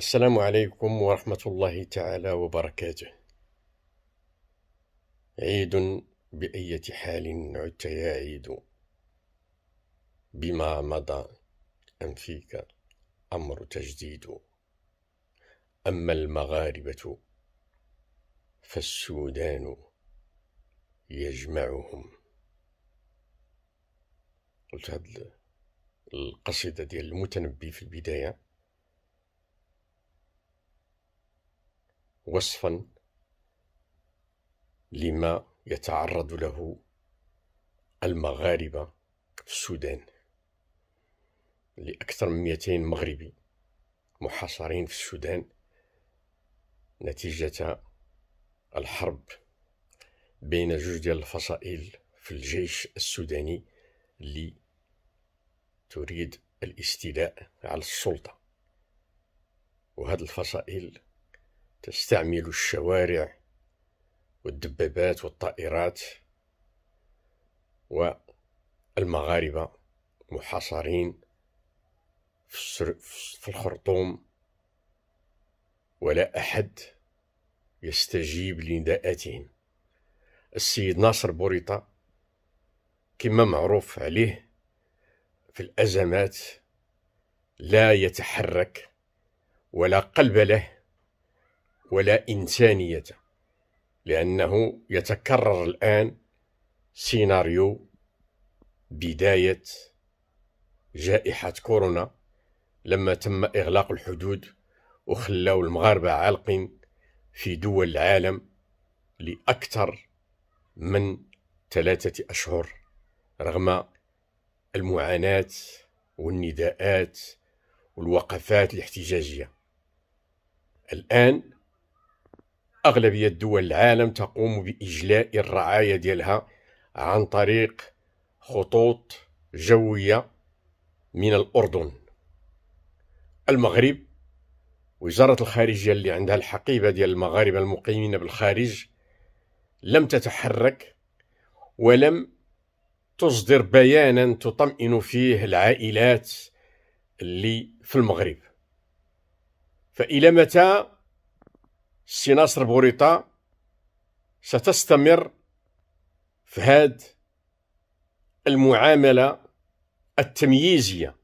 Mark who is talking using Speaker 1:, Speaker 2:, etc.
Speaker 1: السلام عليكم ورحمة الله تعالى وبركاته. عيد بأية حال عدت يا عيد بما مضى أم فيك أمر تجديد أما المغاربة فالسودان يجمعهم قلت هاد القصيدة ديال المتنبي في البداية وصفا لما يتعرض له المغاربة في السودان لأكثر من 200 مغربي محاصرين في السودان نتيجة الحرب بين جوج ديال الفصائل في الجيش السوداني اللي تريد الاستيلاء على السلطة وهذه الفصائل تستعمل الشوارع والدبابات والطائرات والمغاربة محاصرين في الخرطوم ولا أحد يستجيب لنداءاتهم السيد ناصر بوريطة كما معروف عليه في الأزمات لا يتحرك ولا قلب له ولا إنسانية لأنه يتكرر الآن سيناريو بداية جائحة كورونا لما تم إغلاق الحدود وخلاو المغاربة عالقين في دول العالم لأكثر من ثلاثة أشهر رغم المعاناة والنداءات والوقفات الاحتجاجية الآن أغلبية دول العالم تقوم بإجلاء الرعاية ديالها عن طريق خطوط جوية من الأردن المغرب وزارة الخارجية اللي عندها الحقيبة ديال المغاربة المقيمين بالخارج لم تتحرك ولم تصدر بيانا تطمئن فيه العائلات اللي في المغرب فإلى متى السي ناصر ستستمر في هذه المعاملة التمييزية